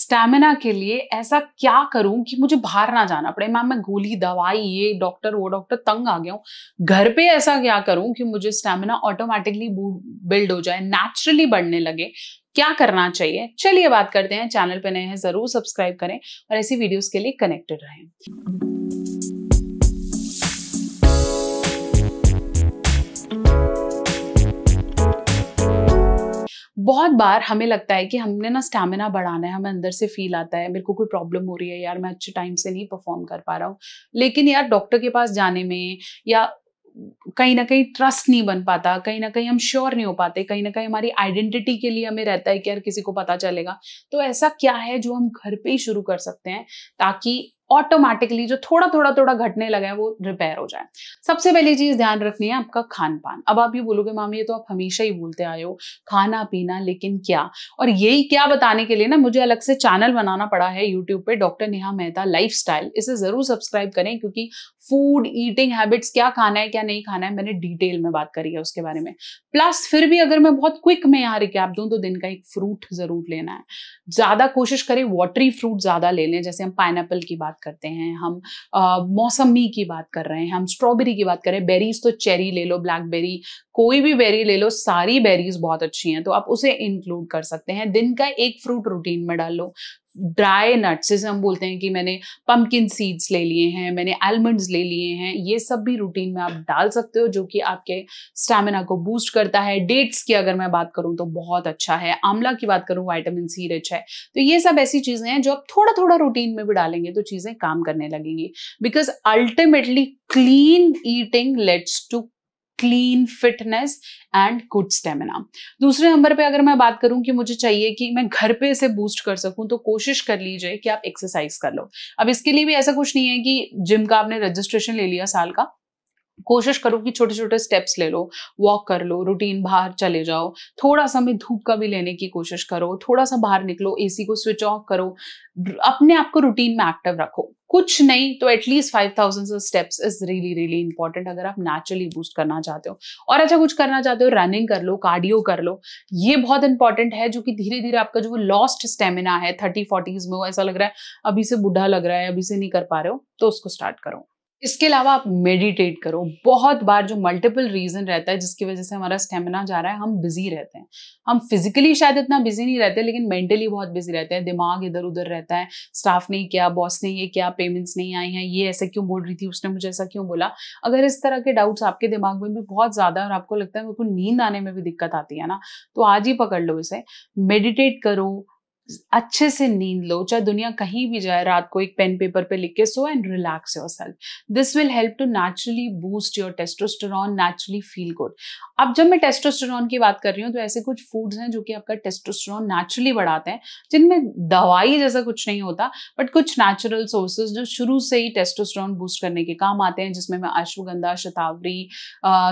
stamina के लिए ऐसा क्या करूं कि मुझे बाहर ना जाना पड़े मैम मैं गोली दवाई ये डॉक्टर वो डॉक्टर तंग आ गया हूं घर पे ऐसा क्या करूं कि मुझे स्टेमिना ऑटोमेटिकली बिल्ड हो जाए नेचुरली बढ़ने लगे क्या करना चाहिए चलिए बात करते हैं चैनल पे नए हैं जरूर सब्सक्राइब करें और ऐसी वीडियोस के लिए कनेक्टेड रहें बहुत बार हमें लगता है कि हमने ना स्टेमिना बढ़ाना है हमें अंदर से फील आता है मेरे को कोई प्रॉब्लम हो रही है यार मैं अच्छे टाइम से नहीं परफॉर्म कर पा रहा हूँ लेकिन यार डॉक्टर के पास जाने में या कहीं ना कहीं ट्रस्ट नहीं बन पाता कहीं ना कहीं हम श्योर नहीं हो पाते कहीं ना कहीं हमारी आइडेंटिटी के लिए हमें रहता है कि यार किसी को पता चलेगा तो ऐसा क्या है जो हम घर पे ही शुरू कर सकते हैं ताकि ऑटोमेटिकली जो थोड़ा थोड़ा थोड़ा घटने लगा है वो रिपेयर हो जाए सबसे पहली चीज ध्यान रखनी है आपका खान पान अब आप ये बोलोगे माम ये तो आप हमेशा ही बोलते आए हो खाना पीना लेकिन क्या और यही क्या बताने के लिए ना मुझे अलग से चैनल बनाना पड़ा है यूट्यूब पे डॉक्टर नेहा मेहता लाइफ इसे जरूर सब्सक्राइब करें क्योंकि फूड ईटिंग हैबिट्स क्या खाना है क्या नहीं खाना है मैंने डिटेल में बात करी है उसके बारे में प्लस फिर भी अगर मैं बहुत क्विक में यहाँ रिकैप दूं तो दिन का एक फ्रूट जरूर लेना है ज्यादा कोशिश करें वॉटरी फ्रूट ज्यादा ले लें जैसे हम पाइन की बात बात करते हैं हम मौसमी की बात कर रहे हैं हम स्ट्रॉबेरी की बात कर रहे हैं बेरीज तो चेरी ले लो ब्लैकबेरी कोई भी बेरी ले लो सारी बेरीज बहुत अच्छी हैं तो आप उसे इंक्लूड कर सकते हैं दिन का एक फ्रूट रूटीन में डाल लो ड्राई नट्स जैसे हम बोलते हैं कि मैंने पम्पकिन सीड्स ले लिए हैं मैंने आलमंड्स ले लिए हैं ये सब भी रूटीन में आप डाल सकते हो जो कि आपके स्टेमिना को बूस्ट करता है डेट्स की अगर मैं बात करूँ तो बहुत अच्छा है आंवला की बात करूँ वाइटामिन सी रिच है तो ये सब ऐसी चीज़ें हैं जो आप थोड़ा थोड़ा रूटीन में भी डालेंगे तो चीज़ें काम करने लगेंगी because ultimately clean eating let's to clean fitness and good stamina दूसरे नंबर पे अगर मैं बात करूं कि मुझे चाहिए कि मैं घर पे इसे बूस्ट कर सकूं तो कोशिश कर लीजिए कि आप एक्सरसाइज कर लो अब इसके लिए भी ऐसा कुछ नहीं है कि जिम का आपने रजिस्ट्रेशन ले लिया साल का कोशिश करो कि छोटे छोटे स्टेप्स ले लो वॉक कर लो रूटीन बाहर चले जाओ थोड़ा सा में धूप का भी लेने की कोशिश करो थोड़ा सा बाहर निकलो एसी को स्विच ऑफ करो अपने आप को रूटीन में एक्टिव रखो कुछ नहीं तो at least five thousand steps is really really important अगर आप नेचुरली बूस्ट करना चाहते हो और अच्छा कुछ करना चाहते हो रनिंग कर लो कार्डियो कर लो ये बहुत इंपॉर्टेंट है जो कि धीरे धीरे आपका जो लॉस्ट स्टेमिना है थर्टी फोर्टीज में वो ऐसा लग रहा है अभी से बुढा लग रहा है अभी से नहीं कर पा रहे हो तो उसको स्टार्ट करो इसके अलावा आप मेडिटेट करो बहुत बार जो मल्टीपल रीज़न रहता है जिसकी वजह से हमारा स्टेमिना जा रहा है हम बिजी रहते हैं हम फिजिकली शायद इतना बिजी नहीं रहते लेकिन मेंटली बहुत बिजी रहते हैं दिमाग इधर उधर रहता है स्टाफ ने किया बॉस ने ये क्या पेमेंट्स नहीं आई हैं ये ऐसे क्यों बोल रही थी उसने मुझे ऐसा क्यों बोला अगर इस तरह के डाउट्स आपके दिमाग में भी बहुत ज़्यादा और आपको लगता है मेरे को नींद आने में भी दिक्कत आती है ना तो आज ही पकड़ लो इसे मेडिटेट करो अच्छे से नींद लो चाहे दुनिया कहीं भी जाए रात को एक पेन पेपर पे लिख के so and relax yourself this will help to naturally boost your testosterone naturally feel good अब जब मैं टेस्टोस्टेरॉन की बात कर रही हूँ तो ऐसे कुछ फूड्स हैं जो कि आपका टेस्टोस्टेरॉन नेचुरली बढ़ाते हैं जिनमें दवाई जैसा कुछ नहीं होता बट कुछ नेचुरल सोर्सेज जो शुरू से ही टेस्टोस्टेरॉन बूस्ट करने के काम आते हैं जिसमें मैं अश्वगंधा शतावरी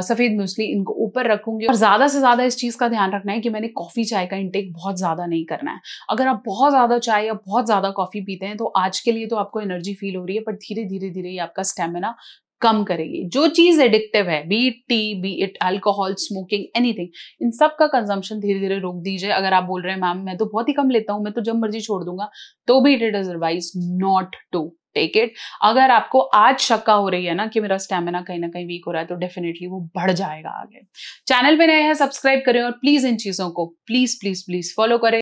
सफ़ेद म्यूसली इनको ऊपर रखूंगी और ज़्यादा से ज़्यादा इस चीज़ का ध्यान रखना है कि मैंने कॉफ़ी चाय का इंटेक बहुत ज़्यादा नहीं करना है अगर अगर आप बहुत ज़्यादा चाय या बहुत ज़्यादा कॉफ़ी पीते हैं तो आज के लिए तो आपको एनर्जी फील हो रही है पर धीरे धीरे धीरे ये आपका स्टेमिना कम करेगी जो चीज एडिक्टिव है B T be it alcohol smoking anything इन सब का कंजम्पशन धीरे धीरे रोक दीजिए अगर आप बोल रहे हैं मैम मैं तो बहुत ही कम लेता हूं मैं तो जब मर्जी छोड़ दूंगा तो भी it is advise not to take it अगर आपको आज शक्का हो रही है ना कि मेरा स्टेमिना कहीं ना कहीं वीक हो रहा है तो डेफिनेटली वो बढ़ जाएगा आगे चैनल पे नए हैं सब्सक्राइब करें और प्लीज इन चीजों को प्लीज प्लीज प्लीज फॉलो करें